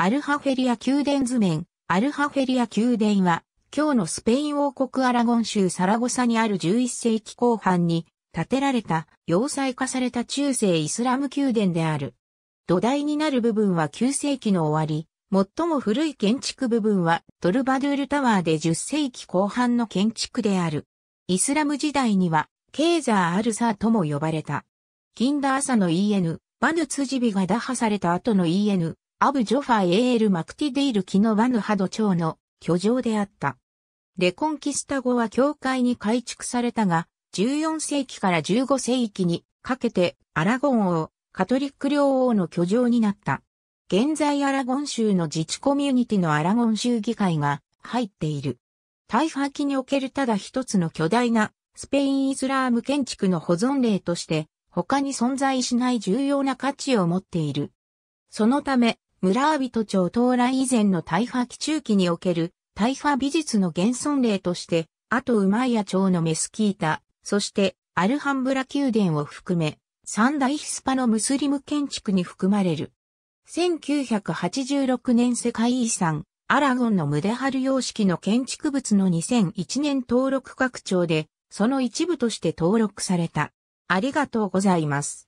アルハフェリア宮殿図面、アルハフェリア宮殿は、今日のスペイン王国アラゴン州サラゴサにある11世紀後半に建てられた要塞化された中世イスラム宮殿である。土台になる部分は9世紀の終わり、最も古い建築部分はトルバドゥールタワーで10世紀後半の建築である。イスラム時代には、ケーザー・アルサーとも呼ばれた。キンダーサの EN、バヌツジビが打破された後の EN、アブ・ジョファ・エール・マクティディール・キノ・ワヌハド町の居城であった。レコンキスタ後は教会に改築されたが、14世紀から15世紀にかけてアラゴン王、カトリック領王の居城になった。現在アラゴン州の自治コミュニティのアラゴン州議会が入っている。大破フにおけるただ一つの巨大なスペインイスラーム建築の保存例として他に存在しない重要な価値を持っている。そのため、村人町到来以前の大破期中期における大破美術の現存例として、あとウマイヤ町のメスキータ、そしてアルハンブラ宮殿を含め、三大ヒスパのムスリム建築に含まれる。1986年世界遺産、アラゴンのムデハル様式の建築物の2001年登録拡張で、その一部として登録された。ありがとうございます。